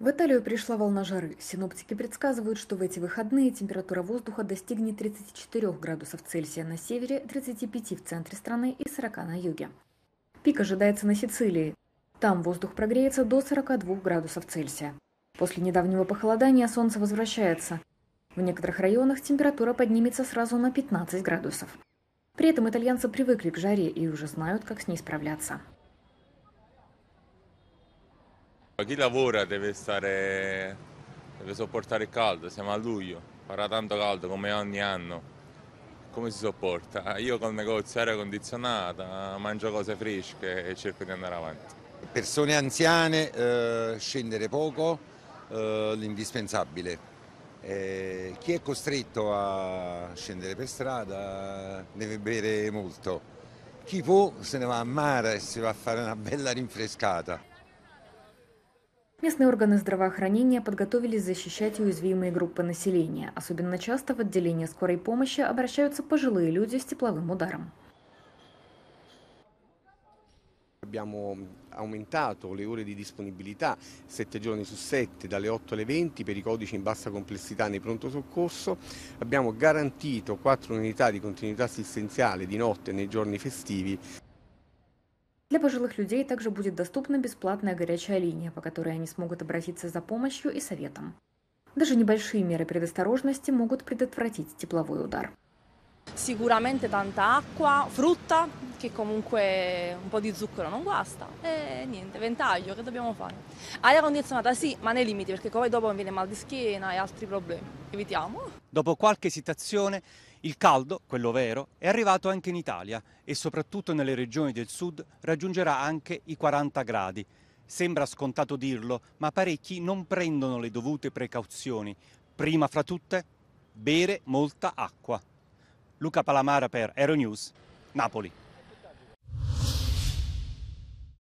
В Италию пришла волна жары. Синоптики предсказывают, что в эти выходные температура воздуха достигнет 34 градусов Цельсия на севере, 35 в центре страны и 40 на юге. Пик ожидается на Сицилии. Там воздух прогреется до 42 градусов Цельсия. После недавнего похолодания солнце возвращается. В некоторых районах температура поднимется сразу на 15 градусов. При этом итальянцы привыкли к жаре и уже знают, как с ней справляться. Chi lavora deve stare, deve sopportare il caldo, siamo a luglio, farà tanto caldo come ogni anno. Come si sopporta? Eh, io col negozio aria condizionata, mangio cose fresche e cerco di andare avanti. Persone anziane, eh, scendere poco, eh, l'indispensabile. Eh, chi è costretto a scendere per strada deve bere molto. Chi può se ne va a mare e si va a fare una bella rinfrescata. Местные органы здравоохранения подготовились защищать уязвимые группы населения. Особенно часто в отделение скорой помощи обращаются пожилые люди с тепловым ударом. Abbiamo aumentato le ore di disponibilità 7 giorni su 7 dalle 8 alle 20 per i codici in bassa complessità nei pronto soccorso, abbiamo garantito 4 unità di continuità assistenziale di notte nei giorni festivi Для пожилых людей также будет доступна бесплатная горячая линия, по которой они смогут обратиться за помощью и советом. Даже небольшие меры предосторожности могут предотвратить тепловой удар. Sicuramente tanta acqua, frutta, che comunque un po' di zucchero non guasta. E niente, ventaglio, che dobbiamo fare? Aria condizionata sì, ma nei limiti, perché poi dopo viene mal di schiena e altri problemi. Evitiamo. Dopo qualche esitazione Il caldo, quello vero, è arrivato anche in Italia e soprattutto nelle regioni del sud raggiungerà anche i 40 gradi. Sembra scontato dirlo, ma parecchi non prendono le dovute precauzioni. Prima fra tutte, bere molta acqua. Luca Palamara per Aeronews, Napoli.